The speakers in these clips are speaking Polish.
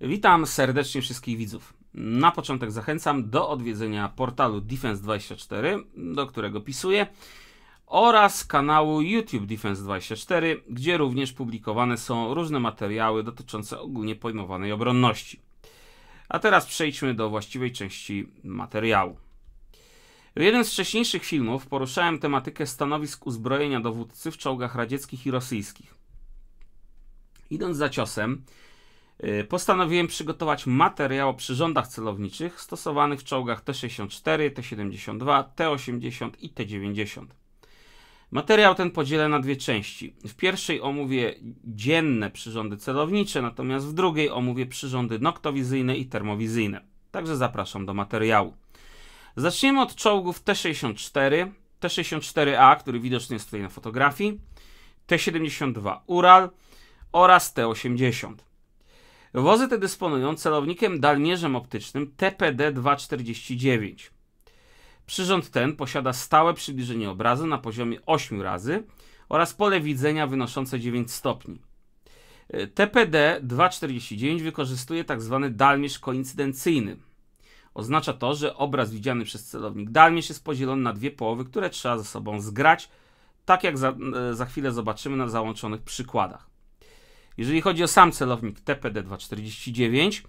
Witam serdecznie wszystkich widzów. Na początek zachęcam do odwiedzenia portalu Defense24, do którego pisuję, oraz kanału YouTube Defense24, gdzie również publikowane są różne materiały dotyczące ogólnie pojmowanej obronności. A teraz przejdźmy do właściwej części materiału. W jednym z wcześniejszych filmów poruszałem tematykę stanowisk uzbrojenia dowódcy w czołgach radzieckich i rosyjskich. Idąc za ciosem, Y, postanowiłem przygotować materiał o przyrządach celowniczych stosowanych w czołgach T-64, T-72, T-80 i T-90. Materiał ten podzielę na dwie części. W pierwszej omówię dzienne przyrządy celownicze, natomiast w drugiej omówię przyrządy noktowizyjne i termowizyjne. Także zapraszam do materiału. Zaczniemy od czołgów T-64, T-64A, który widoczny jest tutaj na fotografii, T-72 Ural oraz T-80. Wozy te dysponują celownikiem dalmierzem optycznym TPD-249. Przyrząd ten posiada stałe przybliżenie obrazu na poziomie 8 razy oraz pole widzenia wynoszące 9 stopni. E, TPD-249 wykorzystuje tzw. Tak dalmierz koincydencyjny. Oznacza to, że obraz widziany przez celownik dalmierz jest podzielony na dwie połowy, które trzeba ze sobą zgrać, tak jak za, e, za chwilę zobaczymy na załączonych przykładach. Jeżeli chodzi o sam celownik TPD-249,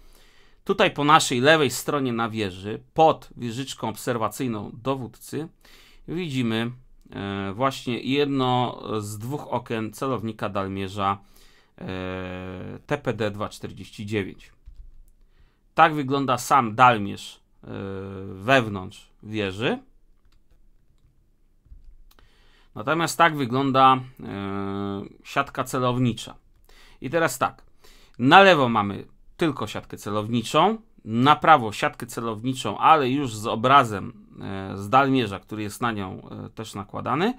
tutaj po naszej lewej stronie na wieży, pod wieżyczką obserwacyjną dowódcy, widzimy e, właśnie jedno z dwóch okien celownika dalmierza e, TPD-249. Tak wygląda sam dalmierz e, wewnątrz wieży. Natomiast tak wygląda siatka celownicza. I teraz tak, na lewo mamy tylko siatkę celowniczą, na prawo siatkę celowniczą, ale już z obrazem e, z dalmierza, który jest na nią e, też nakładany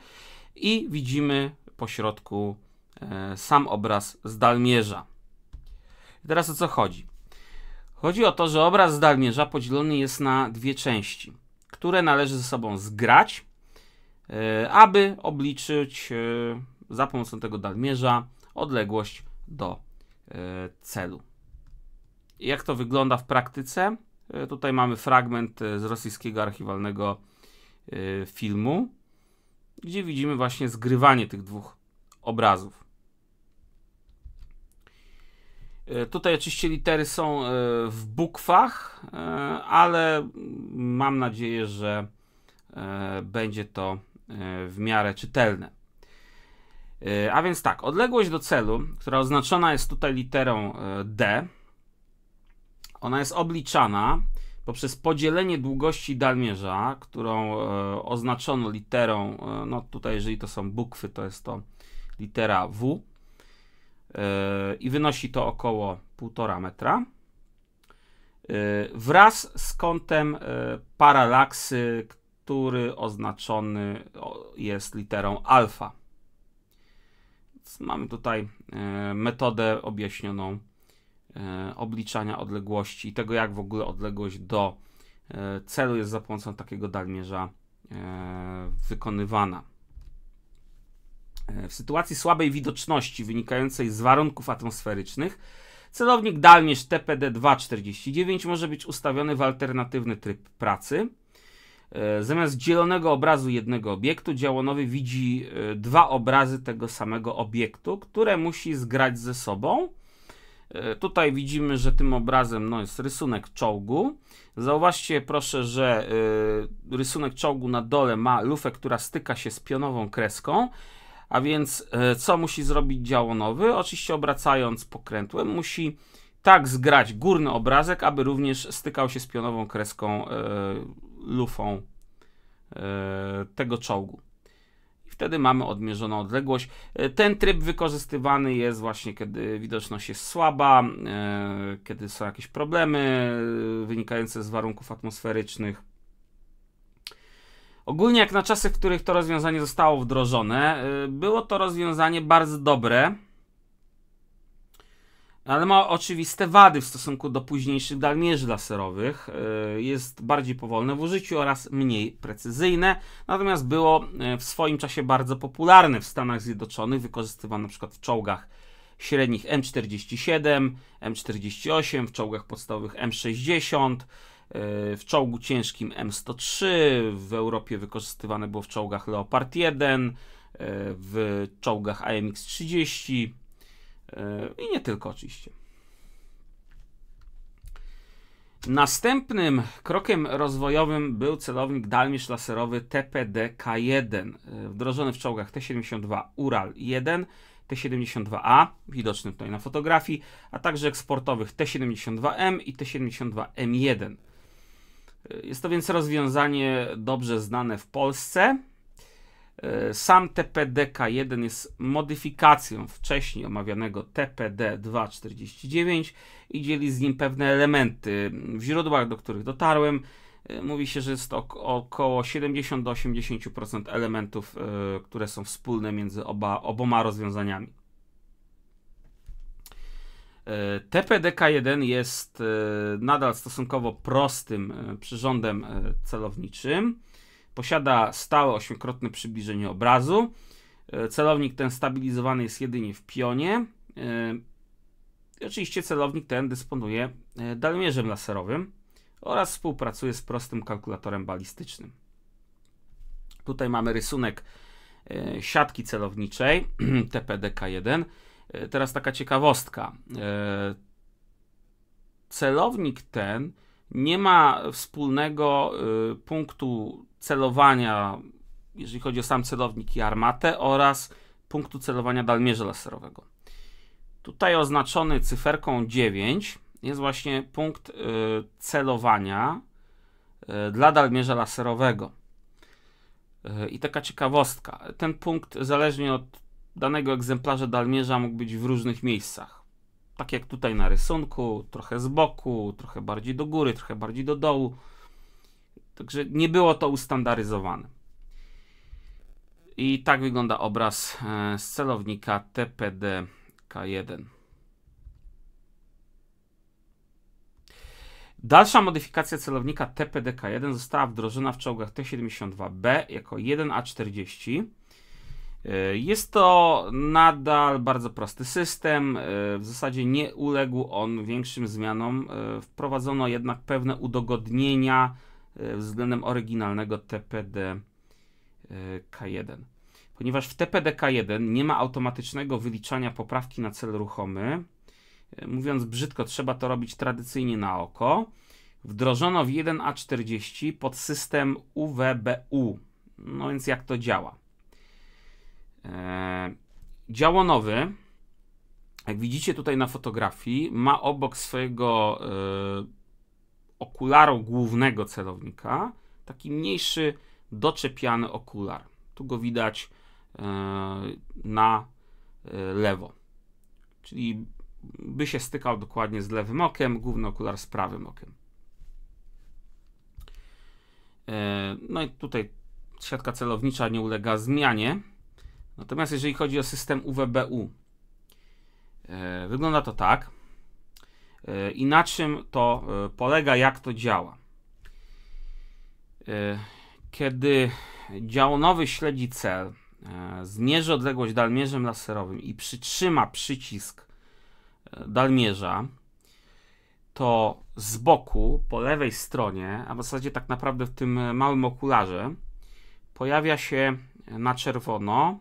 i widzimy po środku e, sam obraz z dalmierza. I teraz o co chodzi? Chodzi o to, że obraz z dalmierza podzielony jest na dwie części, które należy ze sobą zgrać, aby obliczyć za pomocą tego dalmierza odległość do e, celu. Jak to wygląda w praktyce? E, tutaj mamy fragment e, z rosyjskiego archiwalnego filmu, gdzie widzimy właśnie zgrywanie tych dwóch obrazów. Tutaj oczywiście litery są w bukwach, ale mam nadzieję, że będzie to w miarę czytelne. E, a więc tak, odległość do celu, która oznaczona jest tutaj literą e, D, ona jest obliczana poprzez podzielenie długości dalmierza, którą e, oznaczono literą, no tutaj jeżeli to są bukwy, to jest to litera W i wynosi to około 1,5 metra wraz z kątem paralaksy, który oznaczony jest literą alfa mamy tutaj e, metodę objaśnioną e, obliczania odległości i tego, jak w ogóle odległość do e, celu jest za pomocą takiego dalmierza wykonywana. W sytuacji słabej widoczności wynikającej z warunków atmosferycznych, celownik dalmierz TPD-249 może być ustawiony w alternatywny tryb pracy. E, zamiast dzielonego obrazu jednego obiektu, działonowy widzi e, dwa obrazy tego samego obiektu, które musi zgrać ze sobą. E, tutaj widzimy, że tym obrazem no, jest rysunek czołgu. Zauważcie proszę, że y, rysunek czołgu na dole ma lufę, która styka się z pionową kreską. A więc y, co musi zrobić działonowy? Oczywiście obracając pokrętłem musi tak zgrać górny obrazek, aby również stykał się z pionową kreską y, lufą e, tego czołgu. I wtedy mamy odmierzoną odległość. E, ten tryb wykorzystywany jest właśnie, kiedy widoczność jest słaba, e, kiedy są jakieś problemy wynikające z warunków atmosferycznych. Ogólnie jak na czasy, w których to rozwiązanie zostało wdrożone, było to rozwiązanie bardzo dobre ale ma oczywiste wady w stosunku do późniejszych dalmierzy laserowych. E, jest bardziej powolne w użyciu oraz mniej precyzyjne, natomiast było e, w swoim czasie bardzo popularne w Stanach Zjednoczonych, wykorzystywane np. w czołgach średnich M47, M48, w czołgach podstawowych M60, e, w czołgu ciężkim M103, w Europie wykorzystywane było w czołgach Leopard 1, w czołgach AMX-30, E, I nie tylko oczywiście. Następnym krokiem rozwojowym był celownik dalmierz laserowy TPDK-1, e, wdrożony w czołgach T-72 Ural-1, T-72A, widoczny tutaj na fotografii, a także eksportowych T-72M i T-72M1. E, jest to więc rozwiązanie dobrze znane w Polsce, E, sam TPDK1 jest modyfikacją wcześniej omawianego TPD249 i dzieli z nim pewne elementy. W źródłach, do których dotarłem, e, mówi się, że jest ok około 70 80% elementów, e, które są wspólne między oba, oboma rozwiązaniami. TPDK1 jest nadal stosunkowo prostym przyrządem celowniczym Posiada stałe ośmiokrotne przybliżenie obrazu. E, celownik ten stabilizowany jest jedynie w pionie. E, I oczywiście celownik ten dysponuje e, dalmierzem laserowym oraz współpracuje z prostym kalkulatorem balistycznym. Tutaj mamy rysunek siatki celowniczej TPDK-1. Teraz taka ciekawostka. Celownik ten nie ma wspólnego y, punktu celowania, jeżeli chodzi o sam celownik i armatę, oraz punktu celowania dalmierza laserowego. Tutaj oznaczony cyferką 9 jest właśnie punkt y, celowania y, dla dalmierza laserowego. I taka ciekawostka. Ten punkt, zależnie od danego egzemplarza dalmierza, mógł być w różnych miejscach tak jak tutaj na rysunku, trochę z boku, trochę bardziej do góry, trochę bardziej do dołu. Także nie było to ustandaryzowane. I tak wygląda obraz e, z celownika TPD-K1. Dalsza modyfikacja celownika TPD-K1 została wdrożona w czołgach T-72B jako 1A40 E, jest to nadal bardzo prosty system. E, w zasadzie nie uległ on większym zmianom. E, wprowadzono jednak pewne udogodnienia względem oryginalnego TPD-K1. Ponieważ w TPD-K1 nie ma automatycznego wyliczania poprawki na cel ruchomy, mówiąc brzydko, trzeba to robić tradycyjnie na oko. Wdrożono w 1A40 pod system UWBU. No więc jak to działa? E, Działonowy, jak widzicie tutaj na fotografii, ma obok swojego e, okularu głównego celownika taki mniejszy, doczepiany okular. Tu go widać e, na lewo. Czyli by się stykał dokładnie z lewym okiem, główny okular z prawym okiem. No i tutaj siatka celownicza nie ulega zmianie. Natomiast jeżeli chodzi o system UWBU, e, wygląda to tak. E, I na czym to e, polega, jak to działa? Kiedy działonowy śledzi cel, zmierzy odległość dalmierzem laserowym i przytrzyma przycisk dalmierza, to z boku, po lewej stronie, a w zasadzie tak naprawdę w tym małym okularze, pojawia się na czerwono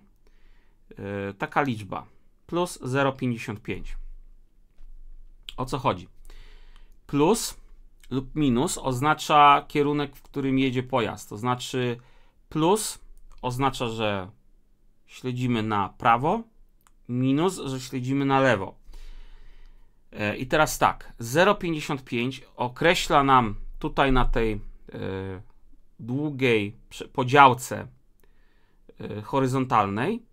Y, taka liczba plus 0,55. O co chodzi? Plus lub minus oznacza kierunek, w którym jedzie pojazd. To znaczy plus oznacza, że śledzimy na prawo, minus, że śledzimy na lewo. E, I teraz tak, 0,55 określa nam tutaj na tej e, długiej podziałce e, horyzontalnej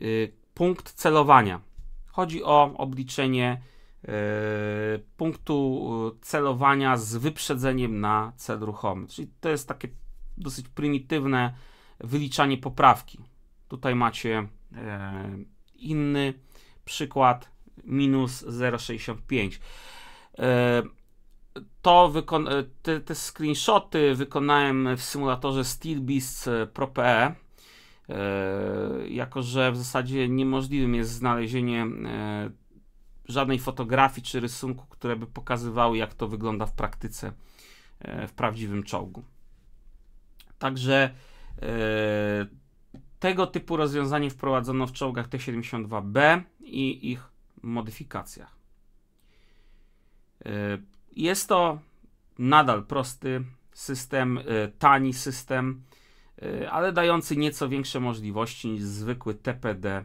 Y, punkt celowania. Chodzi o obliczenie y, punktu y, celowania z wyprzedzeniem na cel ruchomy. Czyli to jest takie dosyć prymitywne wyliczanie poprawki. Tutaj macie inny przykład minus 0,65. To te, te screenshoty wykonałem w symulatorze SteelBeast Pro PE. E, jako że w zasadzie niemożliwym jest znalezienie e, żadnej fotografii czy rysunku, które by pokazywały, jak to wygląda w praktyce e, w prawdziwym czołgu. Także tego typu rozwiązanie wprowadzono w czołgach T-72B i ich modyfikacjach. Jest to nadal prosty system, tani system, E, ale dający nieco większe możliwości niż zwykły TPD e,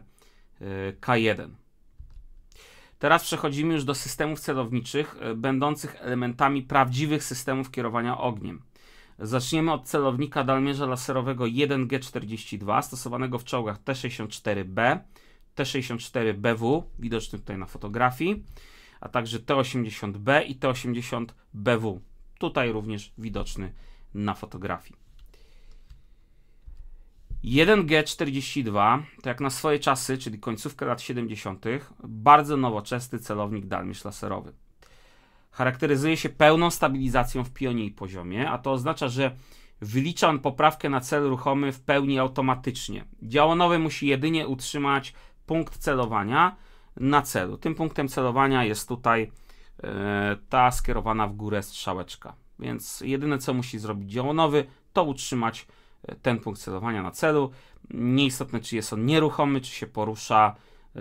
K1. Teraz przechodzimy już do systemów celowniczych, e, będących elementami prawdziwych systemów kierowania ogniem. Zaczniemy od celownika dalmierza laserowego 1G42, stosowanego w czołgach T64B, T64BW, widoczny tutaj na fotografii, a także T80B i T80BW, tutaj również widoczny na fotografii. 1G42 to jak na swoje czasy, czyli końcówkę lat 70., bardzo nowoczesny celownik dalmierz laserowy. Charakteryzuje się pełną stabilizacją w pionie i poziomie, a to oznacza, że wylicza on poprawkę na cel ruchomy w pełni automatycznie. Działo musi jedynie utrzymać punkt celowania na celu. Tym punktem celowania jest tutaj yy, ta skierowana w górę strzałeczka. Więc jedyne co musi zrobić działonowy nowy, to utrzymać ten punkt celowania na celu. Nieistotne, czy jest on nieruchomy, czy się porusza. E,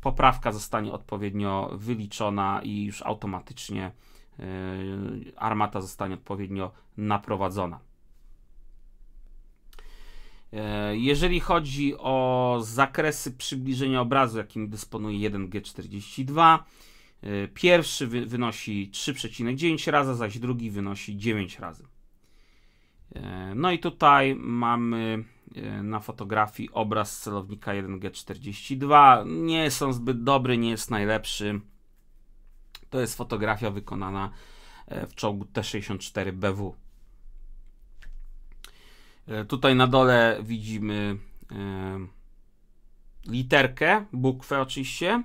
poprawka zostanie odpowiednio wyliczona i już automatycznie e, armata zostanie odpowiednio naprowadzona. E, jeżeli chodzi o zakresy przybliżenia obrazu, jakim dysponuje 1G42, pierwszy wynosi 3,9 razy, zaś drugi wynosi 9 razy. E, no i tutaj mamy e, na fotografii obraz celownika 1G42. Nie jest on zbyt dobry, nie jest najlepszy. To jest fotografia wykonana e, w czołgu T-64BW. Tutaj na dole widzimy literkę, bukwę oczywiście.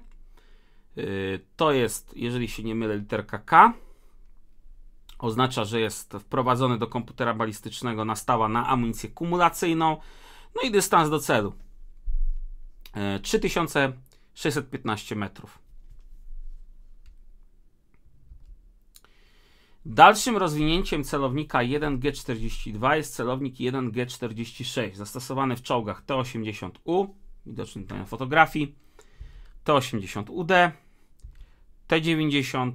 To jest, jeżeli się nie mylę, literka K oznacza, że jest wprowadzony do komputera balistycznego na stała na amunicję kumulacyjną, no i dystans do celu 3615 e, metrów. Dalszym rozwinięciem celownika 1G42 jest celownik 1G46, zastosowany w czołgach T-80U, widoczny tutaj na fotografii, T-80UD, T-90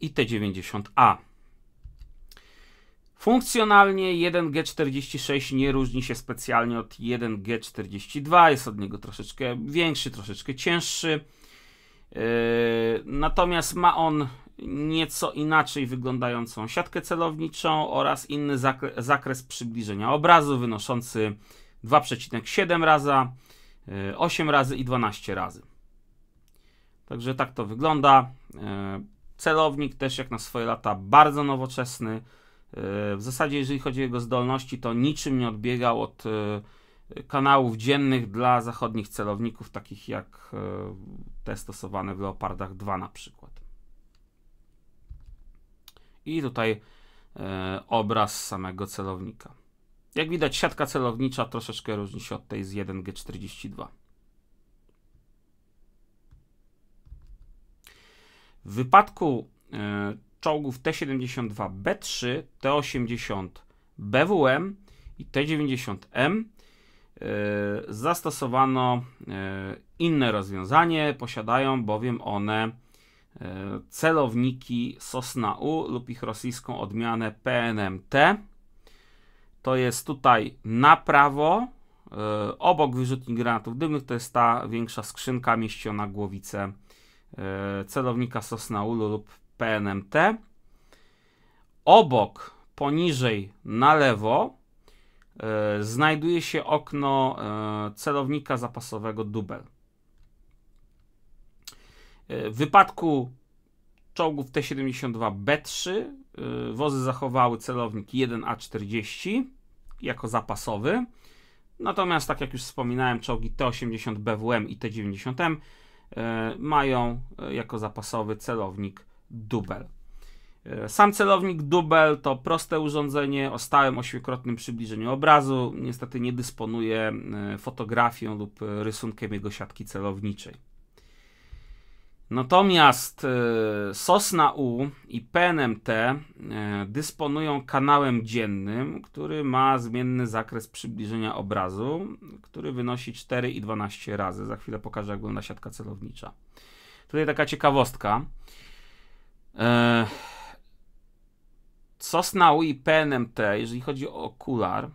i T90A. Funkcjonalnie 1G46 nie różni się specjalnie od 1G42, jest od niego troszeczkę większy, troszeczkę cięższy. Yy, natomiast ma on nieco inaczej wyglądającą siatkę celowniczą oraz inny zakres przybliżenia obrazu wynoszący 2,7 razy, 8 razy i 12 razy. Także tak to wygląda. Yy, Celownik też jak na swoje lata bardzo nowoczesny. E, w zasadzie, jeżeli chodzi o jego zdolności, to niczym nie odbiegał od e, kanałów dziennych dla zachodnich celowników, takich jak e, te stosowane w Leopardach 2 na przykład. I tutaj obraz samego celownika. Jak widać, siatka celownicza troszeczkę różni się od tej z 1G42. W wypadku e, czołgów T-72B3, T-80 BWM i T-90M e, zastosowano e, inne rozwiązanie, posiadają bowiem one celowniki Sosna U lub ich rosyjską odmianę PNMT. To jest tutaj na prawo, obok wyrzutni granatów dymnych, to jest ta większa skrzynka mieściona głowicę E, celownika Sosnaulu lub PNMT. Obok, poniżej, na lewo e, znajduje się okno e, celownika zapasowego Dubel. W wypadku czołgów T-72B3 wozy zachowały celownik 1A40 jako zapasowy. Natomiast, tak jak już wspominałem, czołgi T-80 BWM i T-90M E, mają e, jako zapasowy celownik dubel. E, sam celownik dubel to proste urządzenie o stałym ośmiokrotnym przybliżeniu obrazu. Niestety nie dysponuje fotografią lub rysunkiem jego siatki celowniczej. Natomiast e, Sosna U i PNMT e, dysponują kanałem dziennym, który ma zmienny zakres przybliżenia obrazu, który wynosi 4,12 razy. Za chwilę pokażę, jak wygląda siatka celownicza. Tutaj taka ciekawostka. E, Sosna U i PNMT, jeżeli chodzi o okular,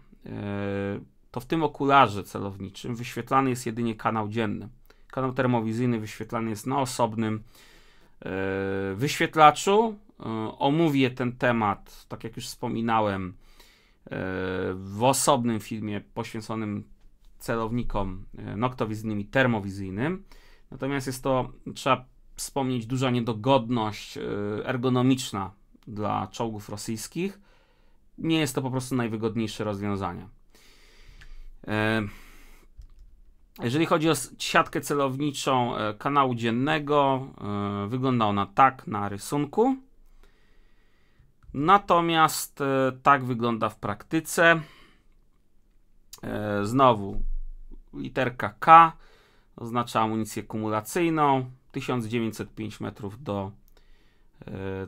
to w tym okularze celowniczym wyświetlany jest jedynie kanał dzienny. Kanał termowizyjny wyświetlany jest na osobnym e, wyświetlaczu. E, omówię ten temat, tak jak już wspominałem, e, w osobnym filmie poświęconym celownikom noktowizyjnym i termowizyjnym. Natomiast jest to, trzeba wspomnieć, duża niedogodność ergonomiczna dla czołgów rosyjskich. Nie jest to po prostu najwygodniejsze rozwiązanie. Jeżeli chodzi o siatkę celowniczą e, kanału dziennego, e, wygląda ona tak na rysunku. Natomiast e, tak wygląda w praktyce. Znowu literka K oznacza amunicję kumulacyjną 1905 metrów do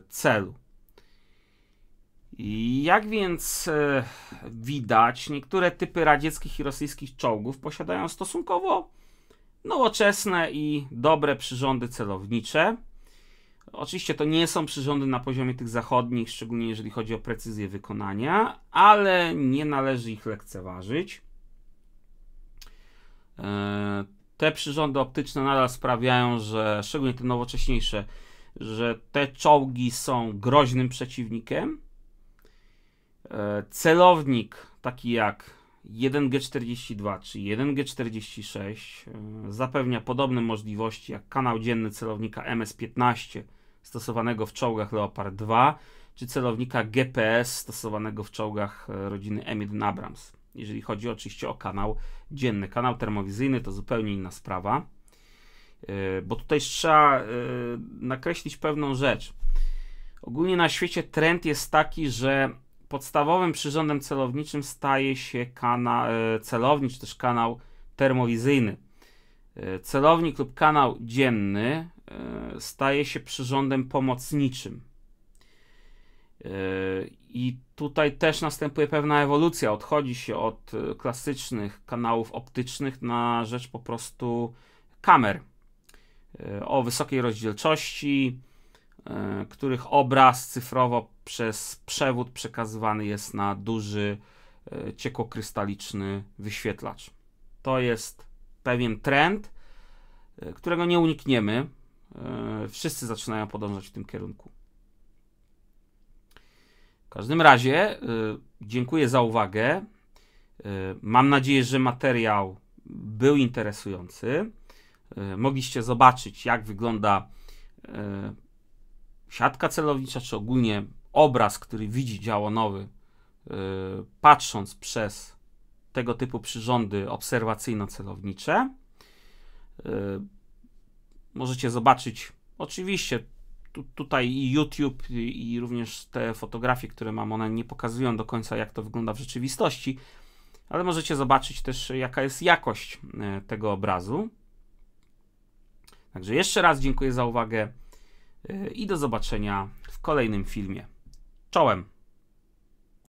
celu. Jak więc e, widać, niektóre typy radzieckich i rosyjskich czołgów posiadają stosunkowo nowoczesne i dobre przyrządy celownicze. Oczywiście to nie są przyrządy na poziomie tych zachodnich, szczególnie jeżeli chodzi o precyzję wykonania, ale nie należy ich lekceważyć. E, te przyrządy optyczne nadal sprawiają, że szczególnie te nowocześniejsze, że te czołgi są groźnym przeciwnikiem E, celownik taki jak 1G42 czy 1G46 e, zapewnia podobne możliwości jak kanał dzienny celownika MS-15 stosowanego w czołgach Leopard 2 czy celownika GPS stosowanego w czołgach e, rodziny M1 Abrams. Jeżeli chodzi oczywiście o kanał dzienny. Kanał termowizyjny to zupełnie inna sprawa, bo tutaj trzeba nakreślić pewną rzecz. Ogólnie na świecie trend jest taki, że podstawowym przyrządem celowniczym staje się kana, e, celownik, czy też kanał termowizyjny. E, celownik lub kanał dzienny e, staje się przyrządem pomocniczym. I tutaj też następuje pewna ewolucja. Odchodzi się od klasycznych kanałów optycznych na rzecz po prostu kamer o wysokiej rozdzielczości, których obraz cyfrowo przez przewód przekazywany jest na duży e, ciekokrystaliczny wyświetlacz. To jest pewien trend, e, którego nie unikniemy. E, wszyscy zaczynają podążać w tym kierunku. W każdym razie dziękuję za uwagę. Mam nadzieję, że materiał był interesujący. Mogliście zobaczyć, jak wygląda siatka celownicza, czy ogólnie obraz, który widzi nowy, y, patrząc przez tego typu przyrządy obserwacyjno-celownicze, y, możecie zobaczyć, oczywiście tu, tutaj i YouTube i, i również te fotografie, które mam, one nie pokazują do końca jak to wygląda w rzeczywistości, ale możecie zobaczyć też jaka jest jakość y, tego obrazu. Także jeszcze raz dziękuję za uwagę i do zobaczenia w kolejnym filmie. Czołem.